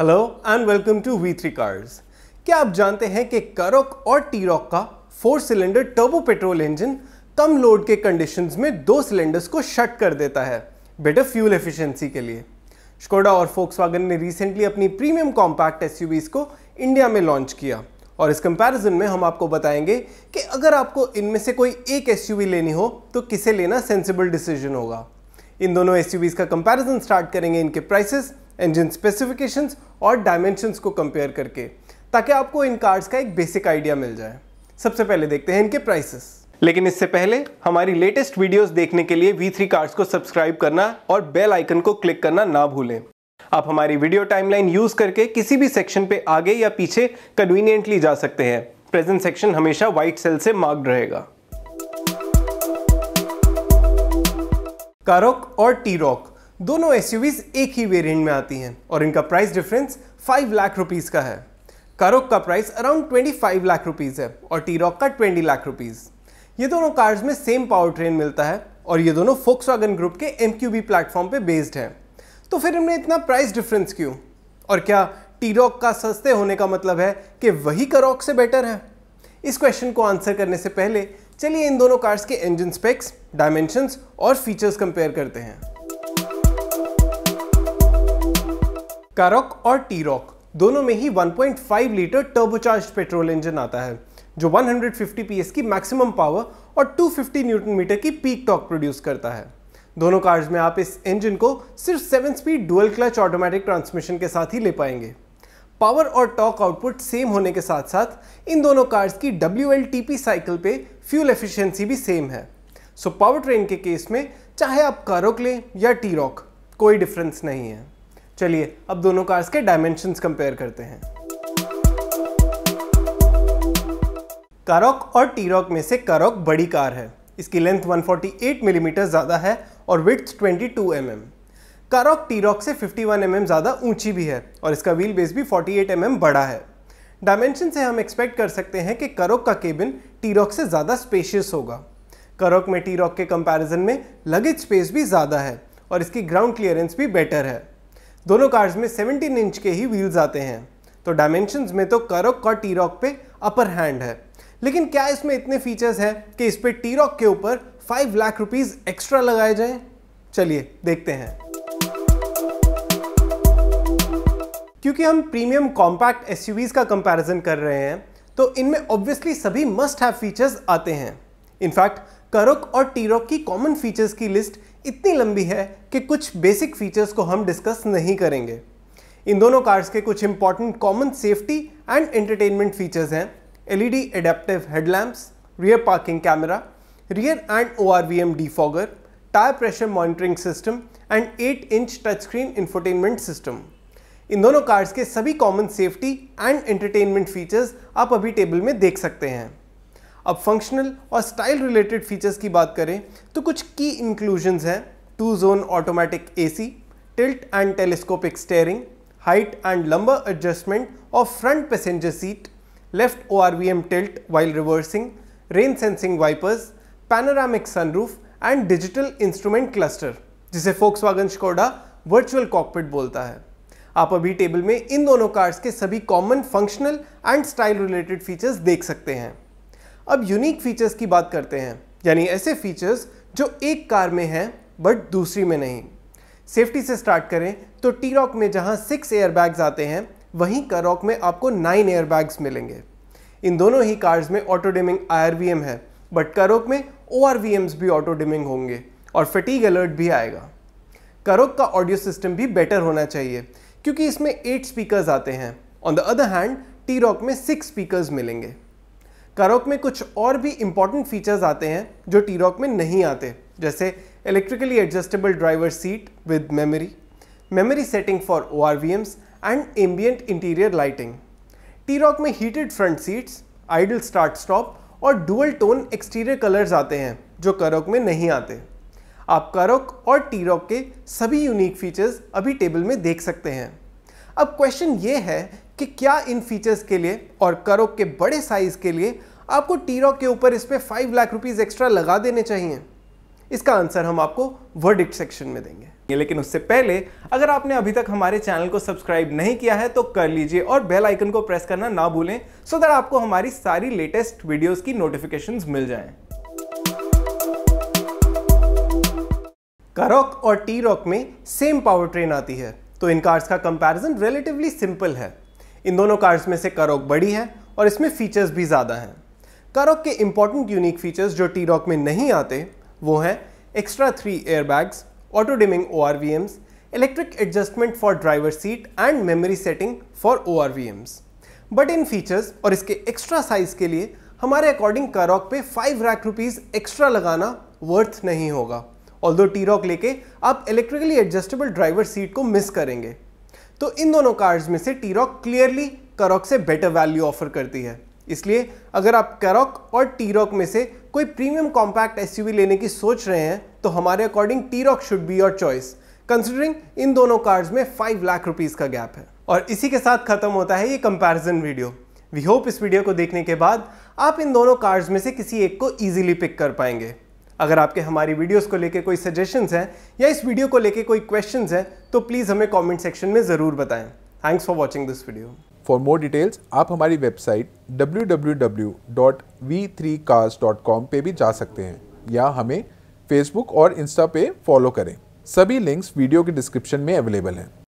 Hello and welcome to V three cars क्या आप जानते हैं कि करॉक और टीरोक का four cylinder turbo petrol engine कम लोड के कंडीशंस में दो सिलेंडर्स को शट कर देता है बेटर फ्यूल एफिशिएंसी के लिए स्कोडा और फोक्सवागन ने रिसेंटली अपनी प्रीमियम कॉम्पैक्ट एस को इंडिया में लॉन्च किया और इस कंपैरिजन में हम आपको बताएंगे कि अगर आपको इनमें से कोई एक एस लेनी हो तो किसे लेना सेंसिबल डिसीजन होगा इन दोनों एस का कंपैरिजन स्टार्ट करेंगे इनके प्राइसेस इंजन स्पेसिफिकेशंस और डायमेंशंस को कंपेयर करके ताकि आपको इन कार्स का एक बेसिक आइडिया मिल जाए सबसे पहले देखते हैं इनके प्राइसेस लेकिन इससे पहले हमारी लेटेस्ट वीडियोस देखने के लिए V3 कार्स को सब्सक्राइब करना और बेल आइकन को क्लिक करना ना भूलें आप हमारी वीडियो टाइमलाइन यूज करके किसी भी सेक्शन पे आगे या पीछे कन्वीनियंटली जा सकते हैं प्रेजेंट सेक्शन हमेशा व्हाइट सेल से मार्क्ड रहेगा कारोक और टी रॉक दोनों एस एक ही वेरियंट में आती हैं और इनका प्राइस डिफरेंस 5 लाख रुपीज़ का है कारोक का प्राइस अराउंड 25 लाख रुपीज़ है और टी रॉक का 20 लाख रुपीज़ ये दोनों कार्स में सेम पावर ट्रेन मिलता है और ये दोनों फोक्स ग्रुप के एम क्यू बी प्लेटफॉर्म पर बेस्ड हैं तो फिर इनमें इतना प्राइस डिफरेंस क्यों और क्या टी रॉक का सस्ते होने का मतलब है कि वही करॉक से बेटर है इस क्वेश्चन को आंसर करने से पहले चलिए इन दोनों कार्स के इंजन स्पेक्स डायमेंशंस और फीचर्स कंपेयर करते हैं कारॉक और टीरॉक दोनों में ही 1.5 लीटर टर्बोचार्ज पेट्रोल इंजन आता है जो 150 पीएस की मैक्सिमम पावर और 250 न्यूटन मीटर की पीक टॉक प्रोड्यूस करता है दोनों कार्स में आप इस इंजन को सिर्फ seven speed dual clutch automatic transmission के साथ ही ले पाएंगे पावर और टॉक आउटपुट सेम होने के साथ साथ इन दोनों कार्स की डब्ल्यू साइकिल पे फ्यूल एफिशिएंसी भी सेम है सो पावर ट्रेन के केस में चाहे आप कारोक लें या टी रॉक कोई डिफरेंस नहीं है चलिए अब दोनों कार्स के डायमेंशन कंपेयर करते हैं कारॉक और टीरोक में से करोक बड़ी कार है इसकी लेंथ 148 मिलीमीटर mm ज़्यादा है और with 22 M mm. Karoq Roc से 51 एम mm ज़्यादा ऊंची भी है और इसका व्हील बेस भी 48 एम mm बड़ा है डायमेंशन से हम एक्सपेक्ट कर सकते हैं कि करोक का केबिन रॉक से ज़्यादा स्पेशियस होगा करॉक में रॉक के कंपैरिजन में लगेज स्पेस भी ज़्यादा है और इसकी ग्राउंड क्लियरेंस भी बेटर है दोनों कार्स में 17 इंच के ही व्हील्स आते हैं तो डायमेंशन में तो करोक और रॉक पे अपर हैंड है लेकिन क्या इसमें इतने फीचर्स हैं कि इस पर रॉक के ऊपर फाइव लाख रुपीज़ एक्स्ट्रा लगाए जाए चलिए देखते हैं क्योंकि हम प्रीमियम कॉम्पैक्ट एसयूवीज का कंपैरिजन कर रहे हैं तो इनमें ऑब्वियसली सभी मस्ट हैव फीचर्स आते हैं इनफैक्ट करोक और टीरोक की कॉमन फीचर्स की लिस्ट इतनी लंबी है कि कुछ बेसिक फीचर्स को हम डिस्कस नहीं करेंगे इन दोनों कार्स के कुछ important common safety and entertainment features हैं LED adaptive headlamps rear parking camera rear and O R V M fogger tyre pressure monitoring system and 8 inch touch screen infotainment system इन दोनों cars के सभी common safety and entertainment features आप अभी table में देख सकते हैं अब फंक्शनल और स्टाइल रिलेटेड फीचर्स की बात करें तो कुछ की इंक्लूजन्स हैं two zone automatic AC tilt and telescopic steering height and lumbar adjustment और फ्रंट पैसेंजर सीट लेफ्ट ओ tilt while reversing rain sensing wipers panoramic sunroof and digital instrument cluster जिसे Volkswagen Skoda virtual cockpit बोलता है आप अभी table में इन दोनों cars के सभी common functional and style related features देख सकते हैं अब यूनिक फीचर्स की बात करते हैं यानी ऐसे फीचर्स जो एक कार में हैं बट दूसरी में नहीं सेफ्टी से स्टार्ट करें तो टी रॉक में जहाँ सिक्स एयरबैग्स आते हैं वहीं करॉक में आपको नाइन एयरबैग्स मिलेंगे इन दोनों ही कार्स में ऑटो डिमिंग आई है बट करोक में ओ भी ऑटो डिमिंग होंगे और फटीग अलर्ट भी आएगा करोक का ऑडियो सिस्टम भी बेटर होना चाहिए क्योंकि इसमें एट स्पीकर्स आते हैं on the other hand T Roc में सिक्स स्पीकर्स मिलेंगे कारॉक में कुछ और भी इम्पॉर्टेंट फीचर्स आते हैं जो टी में नहीं आते जैसे electrically adjustable driver seat with memory memory setting for O R V Ms and ambient interior lighting T में heated front seats idle start stop और डुअल टोन एक्सटीरियर कलर्स आते हैं जो करॉक में नहीं आते आप करॉक और टी के सभी यूनिक फीचर्स अभी टेबल में देख सकते हैं अब क्वेश्चन ये है कि क्या इन फीचर्स के लिए और करोक के बड़े साइज़ के लिए आपको टी के ऊपर इसमें फाइव लाख रुपीज़ एक्स्ट्रा लगा देने चाहिए इसका आंसर हम आपको वर्डिक्ट सेक्शन में देंगे लेकिन उससे पहले अगर आपने अभी तक हमारे चैनल को सब्सक्राइब नहीं किया है तो कर लीजिए और बेल आइकन को प्रेस करना ना भूलें सो दैट आपको हमारी सारी लेटेस्ट वीडियोस की नोटिफिकेशंस मिल जाएं। करॉक और टी रॉक में सेम पावर ट्रेन आती है तो इन कार्स का कंपैरिजन रिलेटिवली सिंपल है इन दोनों कार्स में से करोक बड़ी है और इसमें फ़ीचर्स भी ज़्यादा हैं करोक के इंपॉर्टेंट यूनिक फीचर्स जो टी रॉक में नहीं आते वो हैं extra three airbags auto dimming O R V Ms driver seat and memory setting for O R V Ms but इन फीचर्स और इसके एक्स्ट्रा साइज के लिए हमारे अकॉर्डिंग करॉक पे फाइव लाख रुपीज़ एक्स्ट्रा लगाना वर्थ नहीं होगा ऑल दो टी रॉक लेके आप इलेक्ट्रिकली एडजस्टेबल ड्राइवर सीट को मिस करेंगे तो इन दोनों कार्ड्स में से टी रॉक क्लियरली करॉक से बेटर वैल्यू ऑफर करती है इसलिए अगर आप करॉक और टी रॉक में से कोई प्रीमियम कॉम्पैक्ट एस लेने की सोच रहे हैं तो हमारे according T Roc should be your choice considering इन दोनों कार्ड्स में फाइव लाख रुपीज का गैप है और इसी के साथ खत्म होता है ये कंपैरिजन वीडियो वी होप इस वीडियो को देखने के बाद आप इन दोनों कार्ड्स में से किसी एक को ईजिली पिक कर पाएंगे अगर आपके हमारी वीडियोस को लेके कोई सजेशंस हैं या इस वीडियो को लेके कोई क्वेश्चंस हैं तो प्लीज़ हमें कमेंट सेक्शन में ज़रूर बताएं thanks for watching this video for more details आप हमारी वेबसाइट www.v3cars.com पे भी जा सकते हैं या हमें फेसबुक और इंस्टा पे फॉलो करें सभी लिंक्स वीडियो के डिस्क्रिप्शन में अवेलेबल हैं